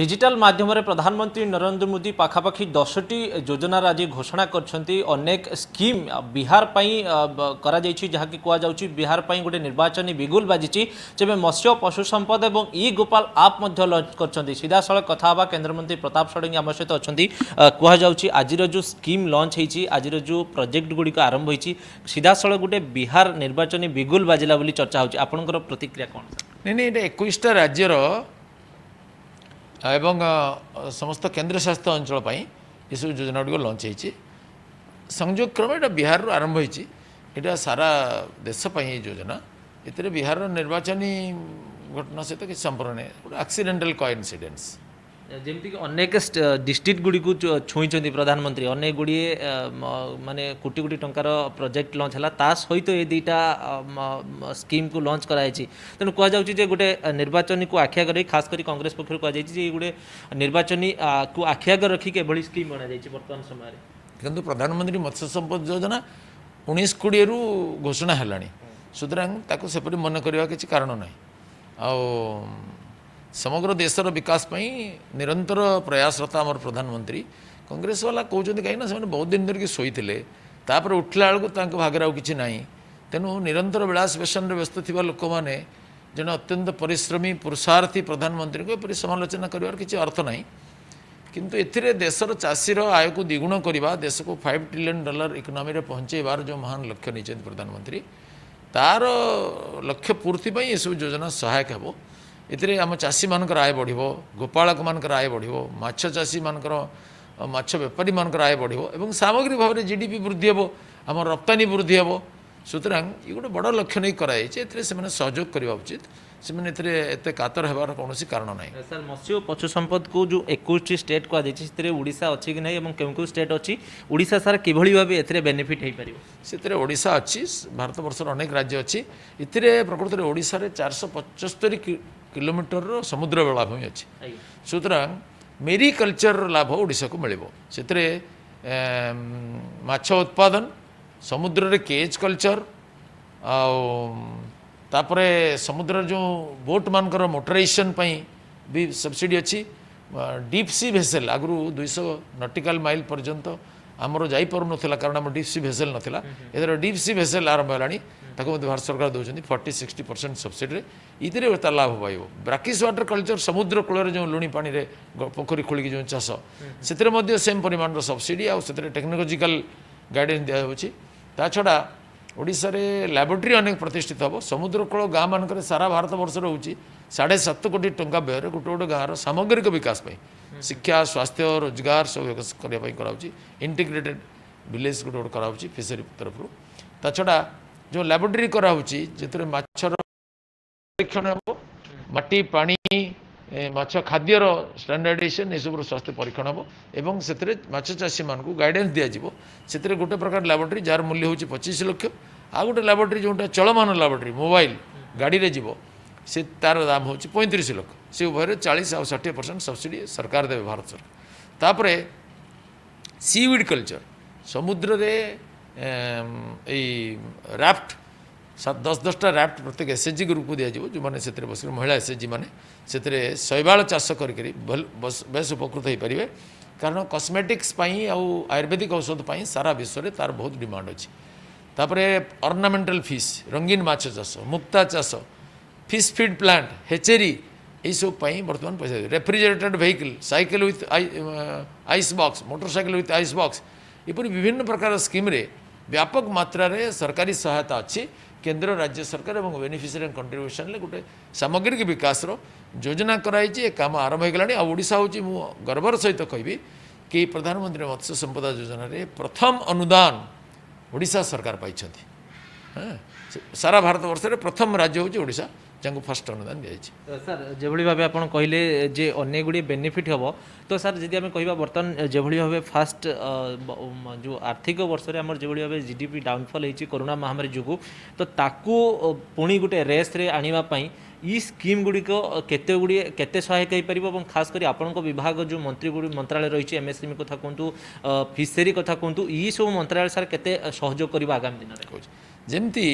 digital মাধ্যমে প্রধানমন্ত্রী নরেন্দ্র মোদী পাখাপাখি দশটি যোজনার আজ ঘোষণা করছেন অনেক স্কিম বিহার পাই করা যাইছি যাকে কুযাচ্ছে বিহার পাই গোটে নির্বাচনী বিগুল বাজিছি তবে মৎস্য পশু সম্পদ এবং ই গোপাল আপ মধ্য লঞ্চ করছেন সিধাসল কথা হওয়া কেন্দ্রমন্ত্রী প্রতাপ ষড়ঙ্গী আমার সহ অনেক কুযাচ্ছে আজির যে স্কিম লঞ্চ হয়েছি আজির যে প্রোজেক্ট গুড়ি আরম্ভ হয়েছি সিধাসল গোটে বিহার নির্বাচনী বিগুল বাজিলা বলে চর্চা হচ্ছে আপনার প্রতিক্রিয়া কম নাই এটা একুশটা রাজ্যর এবং সমস্ত কেন্দ্রশাসিত অঞ্চল পাই এসব যোজনাগুলো লঞ্চ হয়েছে সংযোগক্রমে এটা বিহারর আরম্ভ হয়েছে এটা সারা দেশ পাই এই যোজনা এতে বিহারর নির্বাচনী ঘটনা সহ কিছু সম্পর্ক নেই গোটা আক্সিডেন্টাল কোইনসিডেন্স ଯେମିତିକି ଅନେକ ଡିଷ୍ଟ୍ରିକ୍ଟ ଗୁଡ଼ିକୁ ଛୁଇଁଛନ୍ତି ପ୍ରଧାନମନ୍ତ୍ରୀ ଅନେକ ଗୁଡ଼ିଏ ମାନେ କୋଟି କୋଟି ଟଙ୍କାର ପ୍ରୋଜେକ୍ଟ ଲଞ୍ଚ ହେଲା ତା ସହିତ ଏ ଦୁଇଟା ସ୍କିମ୍କୁ ଲଞ୍ଚ କରାଯାଇଛି ତେଣୁ କୁହାଯାଉଛି ଯେ ଗୋଟେ ନିର୍ବାଚନୀକୁ ଆଖିଆଗ ରଖି ଖାସ୍ କରି କଂଗ୍ରେସ ପକ୍ଷରୁ କୁହାଯାଇଛି ଯେ ଗୋଟେ ନିର୍ବାଚନୀକୁ ଆଖିଆଗ ରଖିକି ଏଭଳି ସ୍କିମ୍ ଅଣାଯାଇଛି ବର୍ତ୍ତମାନ ସମୟରେ କିନ୍ତୁ ପ୍ରଧାନମନ୍ତ୍ରୀ ମତ୍ସ୍ୟ ସମ୍ପଦ ଯୋଜନା ଉଣେଇଶ କୋଡ଼ିଏରୁ ଘୋଷଣା ହେଲାଣି ସୁତରାଂ ତାକୁ ସେପରି ମନେ କରିବା କିଛି କାରଣ ନାହିଁ ଆଉ ସମଗ୍ର ଦେଶର ବିକାଶ ପାଇଁ ନିରନ୍ତର ପ୍ରୟାସରତ ଆମର ପ୍ରଧାନମନ୍ତ୍ରୀ କଂଗ୍ରେସ ବାଲା କହୁଛନ୍ତି କାହିଁକିନା ସେମାନେ ବହୁତ ଦିନ ଧରିକି ଶୋଇଥିଲେ ତାପରେ ଉଠିଲା ବେଳକୁ ତାଙ୍କ ଭାଗରେ ଆଉ କିଛି ନାହିଁ ତେଣୁ ନିରନ୍ତର ବିଳାସ ବେସନରେ ବ୍ୟସ୍ତ ଥିବା ଲୋକମାନେ ଜଣେ ଅତ୍ୟନ୍ତ ପରିଶ୍ରମୀ ପୁରୁଷାର୍ଥୀ ପ୍ରଧାନମନ୍ତ୍ରୀଙ୍କୁ ଏପରି ସମାଲୋଚନା କରିବାର କିଛି ଅର୍ଥ ନାହିଁ କିନ୍ତୁ ଏଥିରେ ଦେଶର ଚାଷୀର ଆୟକୁ ଦ୍ୱିଗୁଣ କରିବା ଦେଶକୁ ଫାଇଭ୍ ଟ୍ରିଲିୟନ୍ ଡଲାର ଇକୋନୋମିରେ ପହଞ୍ଚାଇବାର ଯେଉଁ ମହାନ ଲକ୍ଷ୍ୟ ନେଇଛନ୍ତି ପ୍ରଧାନମନ୍ତ୍ରୀ ତା'ର ଲକ୍ଷ୍ୟ ପୂର୍ତ୍ତି ପାଇଁ ଏସବୁ ଯୋଜନା ସହାୟକ ହେବ ଏଥିରେ ଆମ ଚାଷୀମାନଙ୍କର ଆୟ ବଢ଼ିବ ଗୋପାଳକମାନଙ୍କର ଆୟ ବଢ଼ିବ ମାଛ ଚାଷୀମାନଙ୍କର ମାଛ ବେପାରୀମାନଙ୍କର ଆୟ ବଢ଼ିବ ଏବଂ ସାମଗ୍ରିକ ଭାବରେ ଜି ଡି ପି ବୃଦ୍ଧି ହେବ ଆମ ରପ୍ତାନୀ ବୃଦ୍ଧି ହେବ ସୁତରାଂ ଇଏ ଗୋଟେ ବଡ଼ ଲକ୍ଷ୍ୟ ନେଇ କରାଯାଇଛି ଏଥିରେ ସେମାନେ ସହଯୋଗ କରିବା ଉଚିତ ସେମାନେ ଏଥିରେ ଏତେ କାତର ହେବାର କୌଣସି କାରଣ ନାହିଁ ସାର୍ ମତ୍ସ୍ୟ ଓ ପଶୁ ସମ୍ପଦକୁ ଯେଉଁ ଏକୋଇଶଟି ଷ୍ଟେଟ୍ କୁହାଯାଇଛି ସେଥିରେ ଓଡ଼ିଶା ଅଛି କି ନାହିଁ ଏବଂ କେଉଁ କେଉଁ ଷ୍ଟେଟ୍ ଅଛି ଓଡ଼ିଶା ସାର୍ କିଭଳି ଭାବେ ଏଥିରେ ବେନିଫିଟ୍ ହୋଇପାରିବ ସେଥିରେ ଓଡ଼ିଶା ଅଛି ଭାରତବର୍ଷର ଅନେକ ରାଜ୍ୟ ଅଛି ଏଥିରେ ପ୍ରକୃତରେ ଓଡ଼ିଶାରେ ଚାରିଶହ ପଞ୍ଚସ୍ତରୀ କିଲୋମିଟରର ସମୁଦ୍ର ବେଳାଭୂମି ଅଛି ସୁତରାଂ ମେରି କଲଚରର ଲାଭ ଓଡ଼ିଶାକୁ ମିଳିବ ସେଥିରେ ମାଛ ଉତ୍ପାଦନ ସମୁଦ୍ରରେ କେଜ୍ କଲଚର ଆଉ ତାପରେ ସମୁଦ୍ରର ଯେଉଁ ବୋଟ୍ମାନଙ୍କର ମୋଟରାଇଜେସନ୍ ପାଇଁ ବି ସବସିଡ଼ି ଅଛି ଡିପ୍ ସି ଭେସେଲ୍ ଆଗରୁ ଦୁଇଶହ ନଟିକାଲ୍ ମାଇଲ୍ ପର୍ଯ୍ୟନ୍ତ ଆମର ଯାଇପାରୁନଥିଲା କାରଣ ଆମର ଡିପ୍ ସି ଭେସେଲ୍ ନଥିଲା ଏଥର ଡିପ୍ ସି ଭେସେଲ୍ ଆରମ୍ଭ ହେଲାଣି ତାକୁ ମଧ୍ୟ ଭାରତ ସରକାର ଦେଉଛନ୍ତି ଫର୍ଟି ସିକ୍ସଟି ପରସେଣ୍ଟ ସବସିଡ଼ିରେ ଏଥିରେ ତା ଲାଭ ପାଇବ ବ୍ରାକିସ୍ ୱାଟର କଲଚର ସମୁଦ୍ର କୂଳରେ ଯେଉଁ ଲୁଣି ପାଣିରେ ପୋଖରୀ ଖୋଳିକି ଯେଉଁ ଚାଷ ସେଥିରେ ମଧ୍ୟ ସେମ୍ ପରିମାଣର ସବସିଡ଼ି ଆଉ ସେଥିରେ ଟେକ୍ନୋଲୋଜିକାଲ ଗାଇଡ଼େନ୍ସ ଦିଆଯାଉଛି ତା ଛଡ଼ା ଓଡ଼ିଶାରେ ଲାବୋରେଟୋରୀ ଅନେକ ପ୍ରତିଷ୍ଠିତ ହେବ ସମୁଦ୍ରକୂଳ ଗାଁମାନଙ୍କରେ ସାରା ଭାରତବର୍ଷରେ ହେଉଛି साढ़े सात कोटी टा व्यय गोटे गोटे गाँवर सामग्रिक विकास शिक्षा स्वास्थ्य रोजगार सब करने कराऊँगी इंटिग्रेटेड विलेज गोटे गोटे कराऊँगी फिशरी तरफ ता छड़ा जो लाबोरेटरी कराऊँगी जितने माछर परीक्षण हम मटी पा ମାଛ ଖାଦ୍ୟର ଷ୍ଟାଣ୍ଡାର୍ଡ଼ାଇଜେସନ୍ ଏସବୁର ସ୍ୱାସ୍ଥ୍ୟ ପରୀକ୍ଷଣ ହେବ ଏବଂ ସେଥିରେ ମାଛ ଚାଷୀମାନଙ୍କୁ ଗାଇଡ଼େନ୍ସ ଦିଆଯିବ ସେଥିରେ ଗୋଟେ ପ୍ରକାର ଲାବୋରେଟୋରୀ ଯାହାର ମୂଲ୍ୟ ହେଉଛି ପଚିଶ ଲକ୍ଷ ଆଉ ଗୋଟେ ଲାବୋରେଟୋରୀ ଯେଉଁଟା ଚଳମାନ ଲାବୋରେଟୋରୀ ମୋବାଇଲ ଗାଡ଼ିରେ ଯିବ से तार दाम हौँछ पैँतिरिय चाहिँ आउठी पर्सेन्ट सब्सिडी सरकार दब भारत सरकार तपर सिउडिकलचर समुद्रले एफ्ट दस दसटा राफ्ट प्रत्येक ग्रुप को एसएचजी ग्रुपको दिन बसेर महिला एसएच जी मैले शैवाल चासि बेस उपकृत है पारे कारण कस्मेटिकै आउँ आयुर्वेदिक औषधप सारा विश्व विश्वले तार बहुत डिमान्ड अहिले त फिश रंगीन रङ्गीनमा छ मुक्ता चास फिश फिड प्लांट हेचेरी এইসব বর্তমান পয়সা দেবে refrigerated vehicle cycle with ice box motorcycle with ice box এপরি বিভিন্ন প্রকার স্কিমে ব্যাপক মাত্রার সরকারি সহায়তা অছি কেন্দ্র রাজ্য সরকার এবং বেনিফিসিয়ারি কন্ট্রিবিউশনলে গোটে সামগ্রিক বিকাশর যোজনা করাইছে এ কাম আরম্ভ হয়ে গলানি আশা হচ্ছে মু গর্বর সহিত কবি কি প্রধানমন্ত্রী মৎস্য সম্পদা যোজনার প্রথম অনুদান ওড়শা সরকার পাইছেন হ্যাঁ সারা ভারতবর্ষের প্রথম রাজ্য হচ্ছে ওড়শা ତାଙ୍କୁ ଫାଷ୍ଟ ଅନୁଦାନ ଦିଆଯାଇଛି ସାର୍ ଯେଭଳି ଭାବେ ଆପଣ କହିଲେ ଯେ ଅନେକ ଗୁଡ଼ିଏ ବେନିଫିଟ୍ ହେବ ତ ସାର୍ ଯଦି ଆମେ କହିବା ବର୍ତ୍ତମାନ ଯେଭଳି ଭାବେ ଫାଷ୍ଟ ଯେଉଁ ଆର୍ଥିକ ବର୍ଷରେ ଆମର ଯେଭଳି ଭାବେ ଜି ଡି ପି ଡାଉନଫଲ୍ ହେଇଛି କରୋନା ମହାମାରୀ ଯୋଗୁଁ ତ ତାକୁ ପୁଣି ଗୋଟେ ରେସ୍ରେ ଆଣିବା ପାଇଁ ଇ ସ୍କିମ୍ ଗୁଡ଼ିକ କେତେ ଗୁଡ଼ିଏ କେତେ ସହାୟକ ହେଇପାରିବ ଏବଂ ଖାସ୍ କରି ଆପଣଙ୍କ ବିଭାଗ ଯେଉଁ ମନ୍ତ୍ରୀ ଗୁଡ଼ିକ ମନ୍ତ୍ରାଳୟ ରହିଛି ଏମ୍ଏସ୍ଏମ୍ଇ କଥା କୁହନ୍ତୁ ଫିସେରୀ କଥା କୁହନ୍ତୁ ଏଇସବୁ ମନ୍ତ୍ରାଳୟ ସାର୍ କେତେ ସହଯୋଗ କରିବ ଆଗାମୀ ଦିନରେ କହୁଛି ଯେମିତି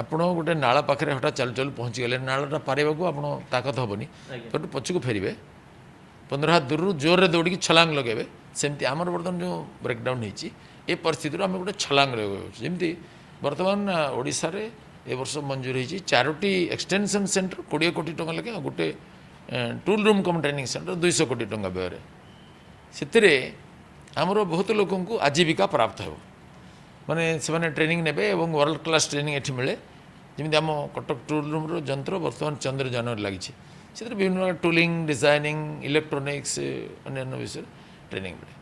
ଆପଣ ଗୋଟେ ନାଳ ପାଖରେ ହଠାତ୍ ଚାଲୁ ଚାଲୁ ପହଞ୍ଚିଗଲେ ନାଳଟା ପାରିବାକୁ ଆପଣ ତାକତ ହେବନି ସେଠୁ ପଛକୁ ଫେରିବେ ପନ୍ଦର ହାତ ଦୂରରୁ ଜୋରରେ ଦୌଡ଼ିକି ଛଲାଙ୍ଗ ଲଗାଇବେ ସେମିତି ଆମର ବର୍ତ୍ତମାନ ଯେଉଁ ବ୍ରେକ୍ଡାଉନ୍ ହେଇଛି ଏ ପରିସ୍ଥିତିରୁ ଆମେ ଗୋଟେ ଛଲାଙ୍ଗ ଲଗାଉଛୁ ଯେମିତି ବର୍ତ୍ତମାନ ଓଡ଼ିଶାରେ ଏ ବର୍ଷ ମଞ୍ଜୁର ହେଇଛି ଚାରୋଟି ଏକ୍ସଟେନସନ୍ ସେଣ୍ଟର କୋଡ଼ିଏ କୋଟି ଟଙ୍କା ଲେଖା ଆଉ ଗୋଟେ tool room cum training centre ଦୁଇଶହ କୋଟି ଟଙ୍କା ବ୍ୟୟରେ ସେଥିରେ ଆମର ବହୁତ ଲୋକଙ୍କୁ ଆଜୀବିକା ପ୍ରାପ୍ତ ହେବ ମାନେ ସେମାନେ ଟ୍ରେନିଂ ନେବେ ଏବଂ ୱାର୍ଲଡ଼ କ୍ଲାସ୍ ଟ୍ରେନିଂ ଏଠି ମିଳେ ଯେମିତି ଆମ କଟକ ଟୁଲ୍ ରୁମ୍ର ଯନ୍ତ୍ର ବର୍ତ୍ତମାନ ଚନ୍ଦ୍ରଯାନରେ ଲାଗିଛି ସେଥିରେ ବିଭିନ୍ନ ପ୍ରକାର ଟୁଲିଂ ଡିଜାଇନିଂ ଇଲେକ୍ଟ୍ରୋନିକ୍ସ ଅନ୍ୟାନ୍ୟ ବିଷୟରେ ଟ୍ରେନିଂ ମିଳେ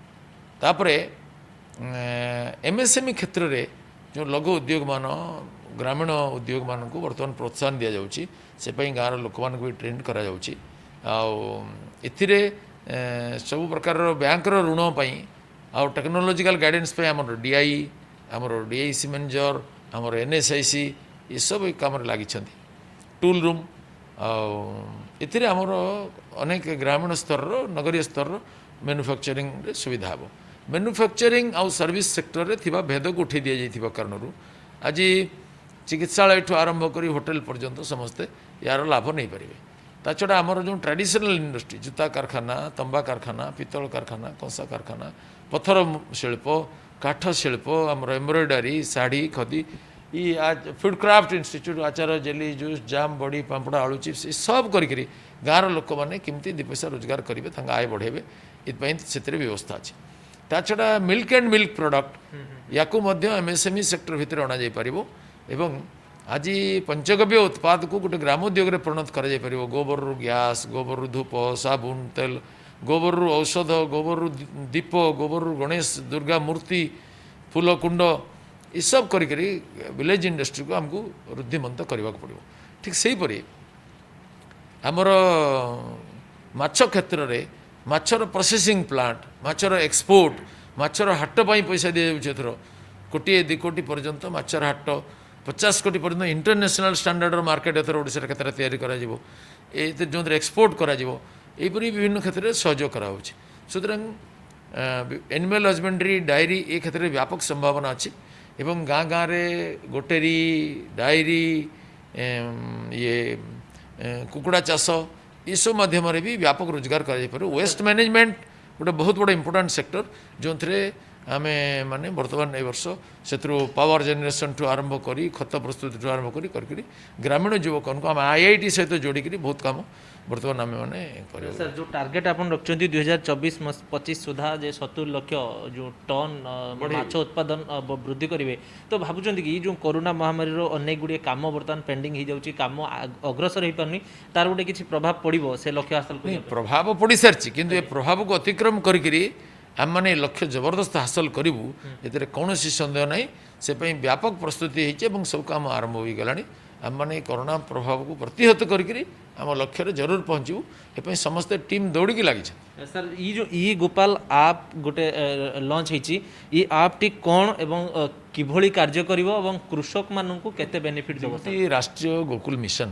ତାପରେ ଏମ୍ଏସ୍ଏମ୍ଇ କ୍ଷେତ୍ରରେ ଯେଉଁ ଲଘୁ ଉଦ୍ୟୋଗମାନ ଗ୍ରାମୀଣ ଉଦ୍ୟୋଗମାନଙ୍କୁ ବର୍ତ୍ତମାନ ପ୍ରୋତ୍ସାହନ ଦିଆଯାଉଛି ସେ ପାଇଁ ଗାଁର ଲୋକମାନଙ୍କୁ ବି ଟ୍ରେଣ୍ଡ କରାଯାଉଛି ଆଉ ଏଥିରେ ସବୁ ପ୍ରକାରର ବ୍ୟାଙ୍କର ଋଣ ପାଇଁ ଆଉ ଟେକ୍ନୋଲୋଜିକାଲ ଗାଇଡ଼େନ୍ସ ପାଇଁ ଆମର ଡିଆଇ ଆମର ଡିଆଇସି ମ୍ୟାନେଜର ଆମର ଏନ୍ଏସ୍ଆଇସି ଏସବୁ କାମରେ ଲାଗିଛନ୍ତି ଟୁଲ୍ ରୁମ୍ ଆଉ ଏଥିରେ ଆମର ଅନେକ ଗ୍ରାମୀଣ ସ୍ତରର ନଗରୀୟ ସ୍ତରର ମ୍ୟାନୁଫ୍ୟାକ୍ଚରିଂରେ ସୁବିଧା ହେବ ମ୍ୟାନୁଫ୍ୟାକ୍ଚରିଂ ଆଉ ସର୍ଭିସ୍ ସେକ୍ଟରରେ ଥିବା ଭେଦକୁ ଉଠାଇ ଦିଆଯାଇଥିବା କାରଣରୁ ଆଜି ଚିକିତ୍ସାଳୟଠୁ ଆରମ୍ଭ କରି ହୋଟେଲ ପର୍ଯ୍ୟନ୍ତ ସମସ୍ତେ ଏହାର ଲାଭ ନେଇପାରିବେ ତା ଛଡ଼ା ଆମର ଯେଉଁ ଟ୍ରାଡ଼ିସନାଲ୍ ଇଣ୍ଡଷ୍ଟ୍ରି ଜୁତା କାରଖାନା ତମ୍ବା କାରଖାନା ପିତ୍ତଳ କାରଖାନା କଂସା କାରଖାନା ପଥର ଶିଳ୍ପ କାଠ ଶିଳ୍ପ ଆମର ଏମ୍ବ୍ରଏଡ଼ାରୀ ଶାଢ଼ୀ ଖଦି ଇ ଫୁଡ଼କ୍ରାଫ୍ଟ ଇନଷ୍ଟିଚ୍ୟୁଟ୍ ଆଚାର ଜେଲି ଜୁସ୍ ଜାମ୍ ବଡ଼ି ପାମ୍ପଡ଼ା ଆଳୁ ଚିପ୍ସ ଏସବୁ କରିକିରି ଗାଁର ଲୋକମାନେ କେମିତି ଦୁଇ ପଇସା ରୋଜଗାର କରିବେ ତାଙ୍କ ଆୟ ବଢ଼େଇବେ ଏଥିପାଇଁ ସେଥିରେ ବ୍ୟବସ୍ଥା ଅଛି ତା ଛଡ଼ା ମିଲ୍କ ଆଣ୍ଡ ମିଲ୍କ ପ୍ରଡ଼କ୍ଟ ୟାକୁ ମଧ୍ୟ ଏମ୍ଏସ୍ଏମ୍ଇ ସେକ୍ଟର ଭିତରେ ଅଣାଯାଇପାରିବ ଏବଂ ଆଜି ପଞ୍ଚଗବ୍ୟ ଉତ୍ପାଦକୁ ଗୋଟେ ଗ୍ରାମୋଦ୍ୟୋଗରେ ପରିଣତ କରାଯାଇପାରିବ ଗୋବରରୁ ଗ୍ୟାସ୍ ଗୋବରରୁ ଧୂପ ସାବୁନ ତେଲ ଗୋବରରୁ ଔଷଧ ଗୋବରରୁ ଦୀପ ଗୋବରରୁ ଗଣେଶ ଦୁର୍ଗା ମୂର୍ତ୍ତି ଫୁଲକୁଣ୍ଡ ଏସବୁ କରିକରି ଭିଲେଜ୍ ଇଣ୍ଡଷ୍ଟ୍ରିକୁ ଆମକୁ ବୃଦ୍ଧିମନ୍ତ କରିବାକୁ ପଡ଼ିବ ଠିକ୍ ସେହିପରି ଆମର ମାଛ କ୍ଷେତ୍ରରେ ମାଛର ପ୍ରସେସିଂ ପ୍ଲାଣ୍ଟ ମାଛର ଏକ୍ସପୋର୍ଟ ମାଛର ହାଟ ପାଇଁ ପଇସା ଦିଆଯାଉଛି ଏଥର କୋଟିଏ ଦୁଇ କୋଟି ପର୍ଯ୍ୟନ୍ତ ମାଛର ହାଟ ପଚାଶ କୋଟି ପର୍ଯ୍ୟନ୍ତ ଇଣ୍ଟରନ୍ୟାସନାଲ୍ ଷ୍ଟାଣ୍ଡାର୍ଡ଼ର ମାର୍କେଟ୍ ଏଥର ଓଡ଼ିଶାରେ କେତେଟା ତିଆରି କରାଯିବ ଏ ଯେଉଁଥିରେ ଏକ୍ସପୋର୍ଟ କରାଯିବ এইপরি বিভিন্ন ক্ষেত্রে সহযোগ করা হচ্ছে সুতরাং এনিম্যাল হজবেন্ডারি ডায়েরি এ ক্ষেত্রে ব্যাপক সম্ভাবনা আছে এবং গাঁ গাঁরে গোটেরি ডায়েরি ইয়ে କୁକୁଡ଼ା ଚାଷ ଏସବୁ ମାଧ୍ୟମରେ ବି ବ୍ୟାପକ ରୋଜଗାର କରାଯାଇପାରିବ ୱେଷ୍ଟ ମ୍ୟାନେଜମେଣ୍ଟ ଗୋଟେ ବହୁତ ବଡ଼ ଇମ୍ପୋର୍ଟାଣ୍ଟ ସେକ୍ଟର ଯେଉଁଥିରେ ଆମେ ମାନେ ବର୍ତ୍ତମାନ ଏ ବର୍ଷ ସେଥିରୁ ପାୱାର ଜେନେରେସନ୍ଠୁ ଆରମ୍ଭ କରି ଖତ ପ୍ରସ୍ତୁତିଠୁ ଆରମ୍ଭ କରି କରିକିରି ଗ୍ରାମୀଣ ଯୁବକମାନଙ୍କୁ ଆମେ ଆଇଆଇଟି ସହିତ ଯୋଡ଼ିକିରି ବହୁତ କାମ ବର୍ତ୍ତମାନ ଆମେମାନେ କରିବା ସାର୍ ଯେଉଁ ଟାର୍ଗେଟ୍ ଆପଣ ରଖିଛନ୍ତି ଦୁଇ ହଜାର ଚବିଶ ପଚିଶ ସୁଦ୍ଧା ଯେ ସତୁରି ଲକ୍ଷ ଯେଉଁ ଟନ୍ ମାଛ ଉତ୍ପାଦନ ବୃଦ୍ଧି କରିବେ ତ ଭାବୁଛନ୍ତି କି ଏଇ ଯେଉଁ କରୋନା ମହାମାରୀର ଅନେକ ଗୁଡ଼ିଏ କାମ ବର୍ତ୍ତମାନ ପେଣ୍ଡିଂ ହୋଇଯାଉଛି କାମ ଅଗ୍ରସର ହୋଇପାରୁନି ତାର ଗୋଟେ କିଛି ପ୍ରଭାବ ପଡ଼ିବ ସେ ଲକ୍ଷ୍ୟ ହାସଲ ପ୍ରଭାବ ପଡ଼ିସାରିଛି କିନ୍ତୁ ଏ ପ୍ରଭାବକୁ ଅତିକ୍ରମ କରିକିରି आमମାନେ ଏ ଲକ୍ଷ୍ୟ ଜବରଦସ୍ତ ହାସଲ କରିବୁ ଏଥିରେ କୌଣସି ସନ୍ଦେହ ନାହିଁ ସେ ପାଇଁ ବ୍ୟାପକ ପ୍ରସ୍ତୁତି ହୋଇଛି ଏବଂ ସବୁ କାମ ଆରମ୍ଭ ହୋଇଗଲାଣି ଆମମାନେ ଏ କରୋନା ପ୍ରଭାବକୁ ପ୍ରତିହତ କରିକିରି ଆମ ଲକ୍ଷ୍ୟରେ ଜରୁର ପହଞ୍ଚିବୁ ଏପାଇଁ ସମସ୍ତେ ଟିମ୍ ଦୌଡ଼ିକି ଲାଗିଛନ୍ତି ସାର୍ ଇ ଯେଉଁ ଇ ଗୋପାଲ ଆପ୍ ଗୋଟେ ଲଞ୍ଚ ହେଇଛି ଇ ଆପ୍ଟି କ'ଣ ଏବଂ କିଭଳି କାର୍ଯ୍ୟ କରିବ ଏବଂ କୃଷକମାନଙ୍କୁ କେତେ ବେନିଫିଟ୍ ଦେବ ରାଷ୍ଟ୍ରୀୟ ଗୋକୁଲ ମିଶନ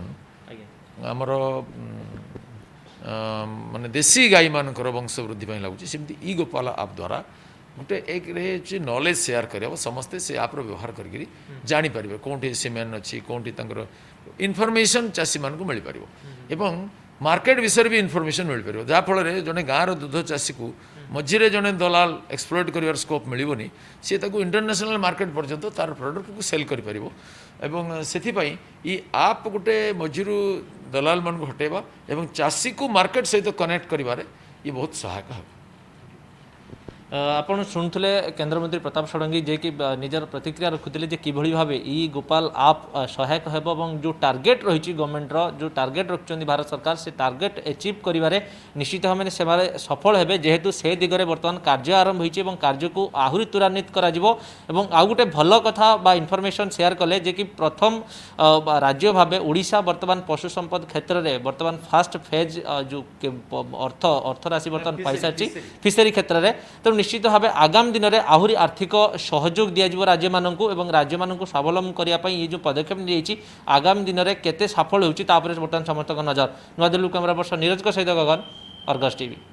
ଆମର ମାନେ ଦେଶୀ ଗାଈମାନଙ୍କର ବଂଶ ବୃଦ୍ଧି ପାଇଁ ଲାଗୁଛି ସେମିତି ଇ ଗୋପାଲା ଆପ୍ ଦ୍ୱାରା ଗୋଟେ ଏକରେ ହେଉଛି ନଲେଜ୍ ସେୟାର କରିହେବ ସମସ୍ତେ ସେ ଆପ୍ର ବ୍ୟବହାର କରିକିରି ଜାଣିପାରିବେ କେଉଁଠି ସିମେନ୍ ଅଛି କେଉଁଠି ତାଙ୍କର ଇନଫର୍ମେସନ୍ ଚାଷୀମାନଙ୍କୁ ମିଳିପାରିବ ଏବଂ ମାର୍କେଟ୍ ବିଷୟରେ ବି ଇନଫର୍ମେସନ୍ ମିଳିପାରିବ ଯାହାଫଳରେ ଜଣେ ଗାଁର ଦୁଗ୍ଧ ଚାଷୀକୁ ମଝିରେ ଜଣେ ଦଲାଲ ଏକ୍ସପ୍ଲୋର୍ଟ କରିବାର ସ୍କୋପ୍ ମିଳିବନି ସିଏ ତାକୁ ଇଣ୍ଟରନ୍ୟାସନାଲ୍ ମାର୍କେଟ୍ ପର୍ଯ୍ୟନ୍ତ ତା'ର ପ୍ରଡ଼କ୍ଟକୁ ସେଲ୍ କରିପାରିବ ଏବଂ ସେଥିପାଇଁ ଇ ଆପ୍ ଗୋଟେ ମଝିରୁ ଦଲାଲମାନଙ୍କୁ ହଟେଇବା ଏବଂ ଚାଷୀକୁ ମାର୍କେଟ୍ ସହିତ କନେକ୍ଟ କରିବାରେ ଇଏ ବହୁତ ସହାୟକ ହେବ ଆପଣ ଶୁଣୁଥିଲେ କେନ୍ଦ୍ରମନ୍ତ୍ରୀ ପ୍ରତାପ ଷଡ଼ଙ୍ଗୀ ଯିଏକି ନିଜର ପ୍ରତିକ୍ରିୟା ରଖୁଥିଲେ ଯେ କିଭଳି ଭାବେ ଇ ଗୋପାଲ ଆପ୍ ସହାୟକ ହେବ ଏବଂ ଯେଉଁ ଟାର୍ଗେଟ୍ ରହିଛି ଗଭର୍ଣ୍ଣମେଣ୍ଟର ଯେଉଁ ଟାର୍ଗେଟ୍ ରଖିଛନ୍ତି ଭାରତ ସରକାର ସେ ଟାର୍ଗେଟ୍ ଏଚିଭ୍ କରିବାରେ ନିଶ୍ଚିତ ଭାବରେ ସେମାନେ ସଫଳ ହେବେ ଯେହେତୁ ସେ ଦିଗରେ ବର୍ତ୍ତମାନ କାର୍ଯ୍ୟ ଆରମ୍ଭ ହୋଇଛି ଏବଂ କାର୍ଯ୍ୟକୁ ଆହୁରି ତ୍ୱରାନ୍ୱିତ କରାଯିବ ଏବଂ ଆଉ ଗୋଟେ ଭଲ କଥା ବା ଇନଫର୍ମେସନ୍ ସେୟାର କଲେ ଯେ କି ପ୍ରଥମ ରାଜ୍ୟ ଭାବେ ଓଡ଼ିଶା ବର୍ତ୍ତମାନ ପଶୁ ସମ୍ପଦ କ୍ଷେତ୍ରରେ ବର୍ତ୍ତମାନ ଫାର୍ଷ୍ଟ ଫେଜ୍ ଯେଉଁ ଅର୍ଥ ଅର୍ଥରାଶି ବର୍ତ୍ତମାନ ପାଇସାରିଛି ଫିସେରୀ କ୍ଷେତ୍ରରେ ତେଣୁ ନିଶ୍ଚିତ ଭାବେ ଆଗାମୀ ଦିନରେ ଆହୁରି ଆର୍ଥିକ ସହଯୋଗ ଦିଆଯିବ ରାଜ୍ୟମାନଙ୍କୁ ଏବଂ ରାଜ୍ୟମାନଙ୍କୁ ସ୍ୱାବଲମ୍ବନ କରିବା ପାଇଁ ଏ ଯେଉଁ ପଦକ୍ଷେପ ନିଆଯାଇଛି ଆଗାମୀ ଦିନରେ କେତେ ସଫଳ ହେଉଛି ତା ଉପରେ ବର୍ତ୍ତମାନ ସମସ୍ତଙ୍କ ନଜର ନୂଆଦିଲ୍ଲୀ କ୍ୟାମେରା ପର୍ସନ ନିରଜଙ୍କ ସହିତ ଗଗନ ଅର୍ଗସ୍ ଟିଭି